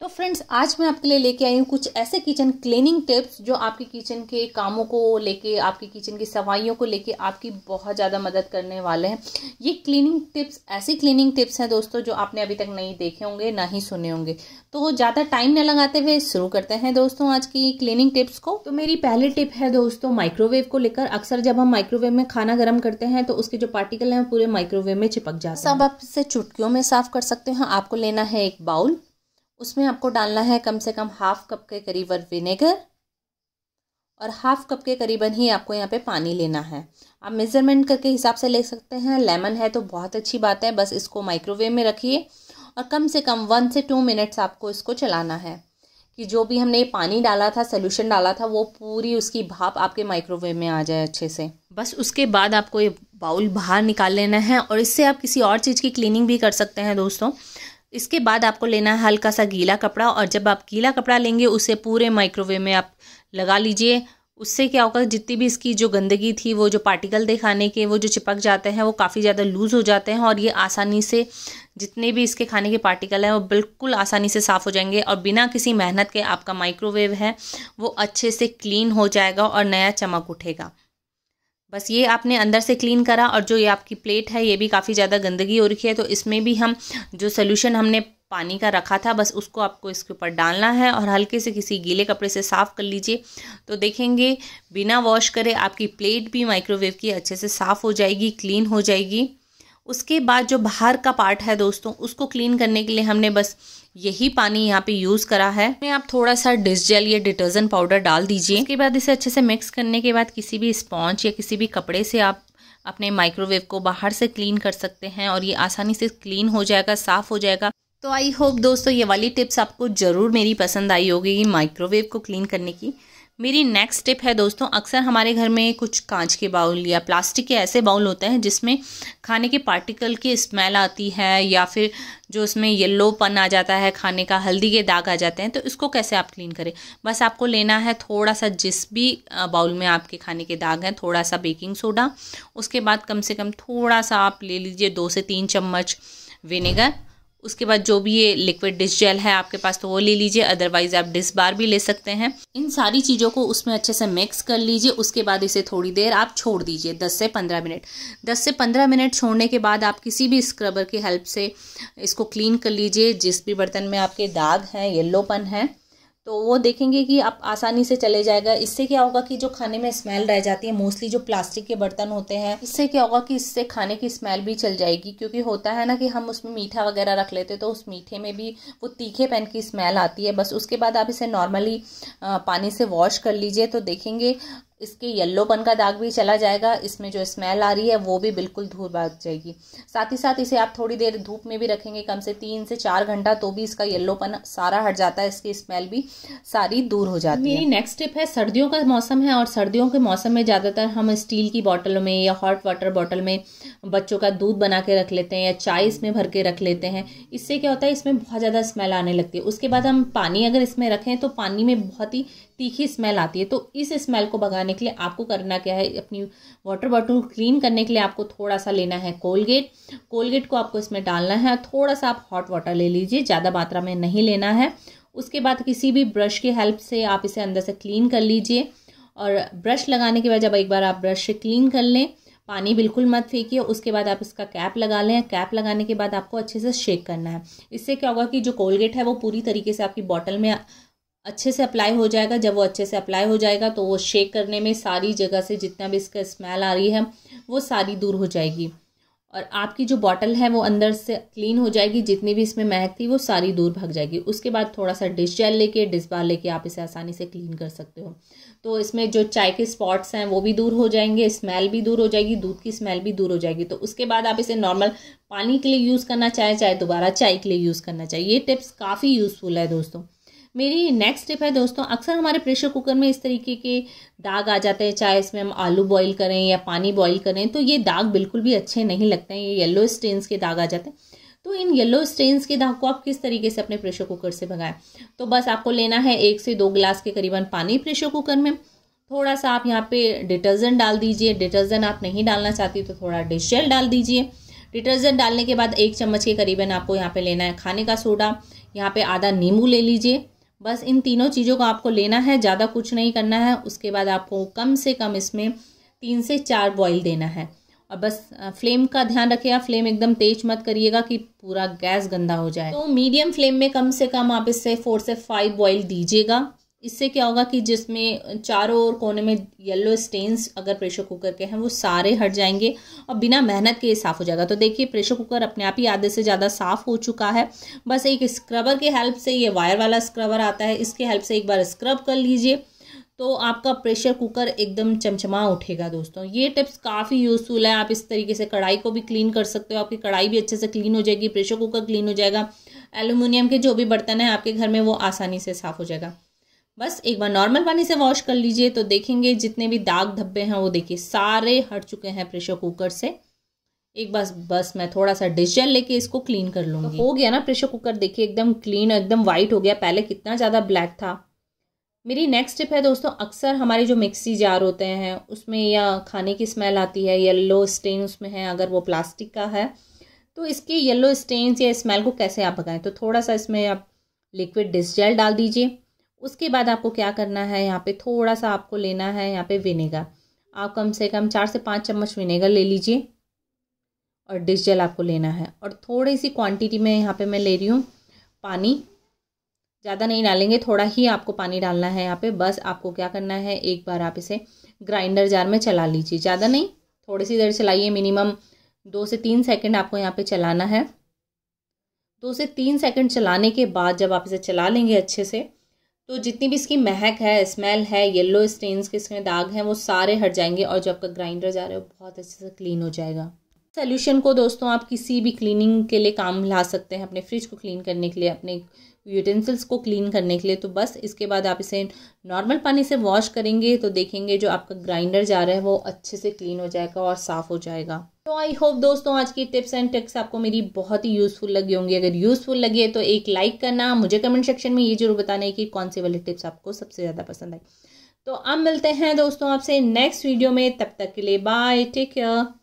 तो फ्रेंड्स आज मैं आपके लिए लेके आई हूँ कुछ ऐसे किचन क्लीनिंग टिप्स जो आपके किचन के कामों को लेके आपके किचन की सफाइयों को लेके आपकी बहुत ज़्यादा मदद करने वाले हैं ये क्लीनिंग टिप्स ऐसी क्लीनिंग टिप्स हैं दोस्तों जो आपने अभी तक नहीं देखे होंगे ना ही सुने होंगे तो ज़्यादा टाइम ना लगाते हुए शुरू करते हैं दोस्तों आज की क्लीनिंग टिप्स को तो मेरी पहली टिप है दोस्तों माइक्रोवेव को लेकर अक्सर जब हम माइक्रोवेव में खाना गर्म करते हैं तो उसके जो पार्टिकल हैं पूरे माइक्रोवेव में चिपक जाते हैं सब आप इसे चुटकियों में साफ कर सकते हैं आपको लेना है एक बाउल उसमें आपको डालना है कम से कम हाफ कप के करीबन विनेगर और हाफ कप के करीबन ही आपको यहाँ पे पानी लेना है आप मेज़रमेंट करके हिसाब से ले सकते हैं लेमन है तो बहुत अच्छी बात है बस इसको माइक्रोवेव में रखिए और कम से कम वन से टू मिनट्स आपको इसको चलाना है कि जो भी हमने पानी डाला था सोल्यूशन डाला था वो पूरी उसकी भाप आपके माइक्रोवेव में आ जाए अच्छे से बस उसके बाद आपको ये बाउल बाहर निकाल लेना है और इससे आप किसी और चीज़ की क्लीनिंग भी कर सकते हैं दोस्तों इसके बाद आपको लेना है हल्का सा गीला कपड़ा और जब आप गीला कपड़ा लेंगे उसे पूरे माइक्रोवेव में आप लगा लीजिए उससे क्या होगा जितनी भी इसकी जो गंदगी थी वो जो पार्टिकल दिखाने के वो जो चिपक जाते हैं वो काफ़ी ज़्यादा लूज़ हो जाते हैं और ये आसानी से जितने भी इसके खाने के पार्टिकल हैं वो बिल्कुल आसानी से साफ़ हो जाएंगे और बिना किसी मेहनत के आपका माइक्रोवेव है वो अच्छे से क्लीन हो जाएगा और नया चमक उठेगा बस ये आपने अंदर से क्लीन करा और जो ये आपकी प्लेट है ये भी काफ़ी ज़्यादा गंदगी हो रखी है तो इसमें भी हम जो सोल्यूशन हमने पानी का रखा था बस उसको आपको इसके ऊपर डालना है और हल्के से किसी गीले कपड़े से साफ़ कर लीजिए तो देखेंगे बिना वॉश करे आपकी प्लेट भी माइक्रोवेव की अच्छे से साफ़ हो जाएगी क्लीन हो जाएगी उसके बाद जो बाहर का पार्ट है दोस्तों उसको क्लीन करने के लिए हमने बस यही पानी यहाँ पे यूज़ करा है मैं आप थोड़ा सा डिश जेल या डिटर्जेंट पाउडर डाल दीजिए उसके बाद इसे अच्छे से मिक्स करने के बाद किसी भी स्पॉन्ज या किसी भी कपड़े से आप अपने माइक्रोवेव को बाहर से क्लीन कर सकते हैं और ये आसानी से क्लीन हो जाएगा साफ़ हो जाएगा तो आई होप दोस्तों ये वाली टिप्स आपको ज़रूर मेरी पसंद आई होगी माइक्रोवेव को क्लीन करने की मेरी नेक्स्ट टिप है दोस्तों अक्सर हमारे घर में कुछ कांच के बाउल या प्लास्टिक के ऐसे बाउल होते हैं जिसमें खाने के पार्टिकल की स्मेल आती है या फिर जो उसमें येल्लोपन आ जाता है खाने का हल्दी के दाग आ जाते हैं तो इसको कैसे आप क्लीन करें बस आपको लेना है थोड़ा सा जिस भी बाउल में आपके खाने के दाग हैं थोड़ा सा बेकिंग सोडा उसके बाद कम से कम थोड़ा सा आप ले लीजिए दो से तीन चम्मच विनेगर उसके बाद जो भी ये लिक्विड डिश जेल है आपके पास तो वो ले लीजिए अदरवाइज आप डिस बार भी ले सकते हैं इन सारी चीज़ों को उसमें अच्छे से मिक्स कर लीजिए उसके बाद इसे थोड़ी देर आप छोड़ दीजिए 10 से 15 मिनट 10 से 15 मिनट छोड़ने के बाद आप किसी भी स्क्रबर की हेल्प से इसको क्लीन कर लीजिए जिस भी बर्तन में आपके दाग हैं येल्लोपन है तो वो देखेंगे कि आप आसानी से चले जाएगा इससे क्या होगा कि जो खाने में स्मेल रह जाती है मोस्टली जो प्लास्टिक के बर्तन होते हैं इससे क्या होगा कि इससे खाने की स्मेल भी चल जाएगी क्योंकि होता है ना कि हम उसमें मीठा वगैरह रख लेते हैं तो उस मीठे में भी वो तीखे पेन की स्मेल आती है बस उसके बाद आप इसे नॉर्मली पानी से वॉश कर लीजिए तो देखेंगे इसके येल्लोपन का दाग भी चला जाएगा इसमें जो स्मेल आ रही है वो भी बिल्कुल दूर भाग जाएगी साथ ही साथ इसे आप थोड़ी देर धूप में भी रखेंगे कम से तीन से चार घंटा तो भी इसका येल्लोपन सारा हट जाता है इसकी स्मेल भी सारी दूर हो जाती मेरी है मेरी नेक्स्ट टिप है सर्दियों का मौसम है और सर्दियों के मौसम में ज़्यादातर हम स्टील की बॉटलों में या हॉट वाटर बॉटल में बच्चों का दूध बना के रख लेते हैं या चाय इसमें भर के रख लेते हैं इससे क्या होता है इसमें बहुत ज़्यादा स्मेल आने लगती है उसके बाद हम पानी अगर इसमें रखें तो पानी में बहुत ही तीखी स्मेल आती है तो इस स्मेल को भगाने के लिए आपको करना क्या है अपनी वाटर बॉटल क्लीन करने के लिए आपको थोड़ा सा लेना है कोलगेट कोलगेट को आपको इसमें डालना है थोड़ा सा आप हॉट वाटर ले लीजिए ज़्यादा मात्रा में नहीं लेना है उसके बाद किसी भी ब्रश की हेल्प से आप इसे अंदर से क्लीन कर लीजिए और ब्रश लगाने के बाद जब एक बार आप ब्रश से क्लीन कर लें पानी बिल्कुल मत फेंकिए उसके बाद आप इसका कैप लगा लें कैप लगाने के बाद आपको अच्छे से शेक करना है इससे क्या होगा कि जो कोलगेट है वो पूरी तरीके से आपकी बॉटल में अच्छे से अप्लाई हो जाएगा जब वो अच्छे से अप्लाई हो जाएगा तो वो शेक करने में सारी जगह से जितना भी इसका स्मेल आ रही है वो सारी दूर हो जाएगी और आपकी जो बॉटल है वो अंदर से क्लीन हो जाएगी जितनी भी इसमें महक थी वो सारी दूर भाग जाएगी उसके बाद थोड़ा सा डिश जेल लेके डिश बार लेके आप इसे आसानी से क्लीन कर सकते हो तो इसमें जो चाय के स्पॉट्स हैं वो भी दूर हो जाएंगे स्मेल भी दूर हो जाएगी दूध की स्मेल भी दूर हो जाएगी तो उसके बाद आप इसे नॉर्मल पानी के लिए यूज़ करना चाहें चाहे दोबारा चाय के लिए यूज़ करना चाहिए ये टिप्स काफ़ी यूज़फुल है दोस्तों मेरी नेक्स्ट टिप है दोस्तों अक्सर हमारे प्रेशर कुकर में इस तरीके के दाग आ जाते हैं चाहे इसमें हम आलू बॉईल करें या पानी बॉईल करें तो ये दाग बिल्कुल भी अच्छे नहीं लगते हैं ये येलो स्टेन्स के दाग आ जाते हैं तो इन येलो स्टेन्स के दाग को आप किस तरीके से अपने प्रेशर कुकर से भगाएं तो बस आपको लेना है एक से दो गिलास के करीबन पानी प्रेशर कुकर में थोड़ा सा आप यहाँ पे डिटर्जेंट डाल दीजिए डिटर्जेंट आप नहीं डालना चाहती तो थोड़ा डिश जेल डाल दीजिए डिटर्जेंट डालने के बाद एक चम्मच के करीबन आपको यहाँ पे लेना है खाने का सोडा यहाँ पे आधा नींबू ले लीजिए बस इन तीनों चीज़ों को आपको लेना है ज़्यादा कुछ नहीं करना है उसके बाद आपको कम से कम इसमें तीन से चार बॉईल देना है और बस फ्लेम का ध्यान रखिएगा फ्लेम एकदम तेज मत करिएगा कि पूरा गैस गंदा हो जाए तो मीडियम फ्लेम में कम से कम आप इससे फोर से फाइव बॉईल दीजिएगा इससे क्या होगा कि जिसमें चारों ओर कोने में येलो स्टेन्स अगर प्रेशर कुकर के हैं वो सारे हट जाएंगे और बिना मेहनत के ये साफ़ हो जाएगा तो देखिए प्रेशर कुकर अपने आप ही आधे से ज़्यादा साफ़ हो चुका है बस एक स्क्रबर के हेल्प से ये वायर वाला स्क्रबर आता है इसके हेल्प से एक बार स्क्रब कर लीजिए तो आपका प्रेशर कुकर एकदम चमचमा उठेगा दोस्तों ये टिप्स काफ़ी यूज़फुल है आप इस तरीके से कढ़ाई को भी क्लीन कर सकते हो आपकी कढ़ाई भी अच्छे से क्लीन हो जाएगी प्रेशर कुकर क्लीन हो जाएगा एलुमिनियम के जो भी बर्तन है आपके घर में वो आसानी से साफ़ हो जाएगा बस एक बार नॉर्मल पानी से वॉश कर लीजिए तो देखेंगे जितने भी दाग धब्बे हैं वो देखिए सारे हट चुके हैं प्रेशर कुकर से एक बस बस मैं थोड़ा सा डिश जेल लेके इसको क्लीन कर लूँगी तो हो गया ना प्रेशर कुकर देखिए एकदम क्लीन एकदम वाइट हो गया पहले कितना ज़्यादा ब्लैक था मेरी नेक्स्ट टिप है दोस्तों अक्सर हमारे जो मिक्सी जार होते हैं उसमें या खाने की स्मेल आती है येल्लो स्टेन उसमें है अगर वो प्लास्टिक का है तो इसके येल्लो स्टेन्स या स्मेल को कैसे आप भगाएं तो थोड़ा सा इसमें आप लिक्विड डिस्जेल जेल डाल दीजिए उसके बाद आपको क्या करना है यहाँ पे थोड़ा सा आपको लेना है यहाँ पे विनेगर आप कम से कम चार से पाँच चम्मच विनेगर ले लीजिए और डिश जेल आपको लेना है और थोड़ी सी क्वांटिटी में यहाँ पे मैं ले रही हूँ पानी ज़्यादा नहीं डालेंगे थोड़ा ही आपको पानी डालना है यहाँ पे बस आपको क्या करना है एक बार आप इसे ग्राइंडर जार में चला लीजिए ज़्यादा नहीं थोड़ी सी देर चलाइए मिनिमम दो से तीन सेकेंड आपको यहाँ पर चलाना है दो से तीन सेकंड चलाने के बाद जब आप इसे चला लेंगे अच्छे से तो जितनी भी इसकी महक है स्मेल है येलो स्टेन्स के इसमें दाग हैं वो सारे हट जाएंगे और जो आपका ग्राइंडर जा रहा है वो बहुत अच्छे से क्लीन हो जाएगा सोल्यूशन को दोस्तों आप किसी भी क्लीनिंग के लिए काम ला सकते हैं अपने फ्रिज को क्लीन करने के लिए अपने यूटेंसिल्स को क्लीन करने के लिए तो बस इसके बाद आप इसे नॉर्मल पानी से वॉश करेंगे तो देखेंगे जो आपका ग्राइंडर जा रहा है वो अच्छे से क्लीन हो जाएगा और साफ़ हो जाएगा तो आई होप दोस्तों आज की टिप्स एंड ट्रिक्स आपको मेरी बहुत ही यूज़फुल लगी होंगी अगर यूज़फुल लगी है तो एक लाइक करना मुझे कमेंट सेक्शन में ये जरूर बताना है कि कौन सी वाली टिप्स आपको सबसे ज़्यादा पसंद आई तो अब मिलते हैं दोस्तों आपसे नेक्स्ट वीडियो में तब तक के लिए बाय टेक केयर